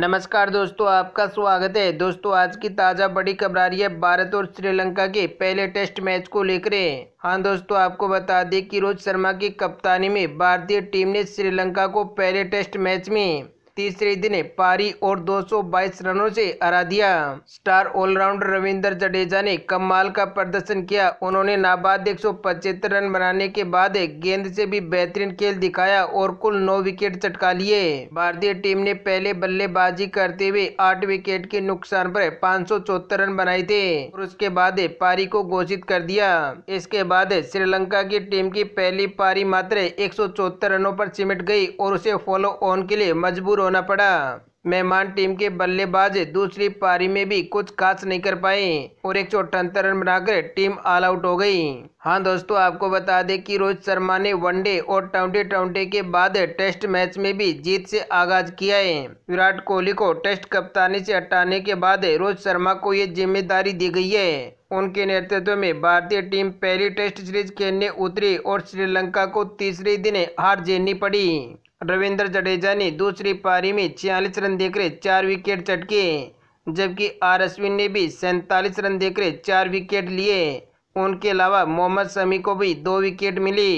नमस्कार दोस्तों आपका स्वागत है दोस्तों आज की ताज़ा बड़ी खबर आ रही है भारत और श्रीलंका के पहले टेस्ट मैच को लेकर हाँ दोस्तों आपको बता दें कि रोहित शर्मा की कप्तानी में भारतीय टीम ने श्रीलंका को पहले टेस्ट मैच में तीसरे दिन पारी और 222 रनों से हरा दिया स्टार ऑलराउंडर रविंदर जडेजा ने कमाल का प्रदर्शन किया उन्होंने नाबाद एक रन बनाने के बाद गेंद से भी बेहतरीन खेल दिखाया और कुल नौ विकेट चटका लिए भारतीय टीम ने पहले बल्लेबाजी करते हुए आठ विकेट के नुकसान पर पाँच रन बनाए थे और उसके बाद पारी को घोषित कर दिया इसके बाद श्रीलंका की टीम की पहली पारी मात्र एक रनों पर सिमट गई और उसे फॉलो ऑन के लिए मजबूर रोना पड़ा मेहमान टीम के बल्लेबाज दूसरी पारी में भी कुछ खास नहीं कर पाए और एक रन बनाकर टीम ऑल आउट हो गई हाँ दोस्तों आपको बता दें कि रोहित शर्मा ने वनडे और ट्वेंटी ट्वेंटी के बाद टेस्ट मैच में भी जीत से आगाज किया है विराट कोहली को टेस्ट कप्तानी से हटाने के बाद रोहित शर्मा को ये जिम्मेदारी दी गई है उनके नेतृत्व में भारतीय टीम पहली टेस्ट सीरीज खेलने उतरी और श्रीलंका को तीसरे दिन हार झेलनी पड़ी रविंद्र जडेजा ने दूसरी पारी में छियालीस रन देकर चार विकेट चटके जबकि आर अश्विन ने भी सैंतालीस रन देकर चार विकेट लिए उनके अलावा मोहम्मद शमी को भी दो विकेट मिली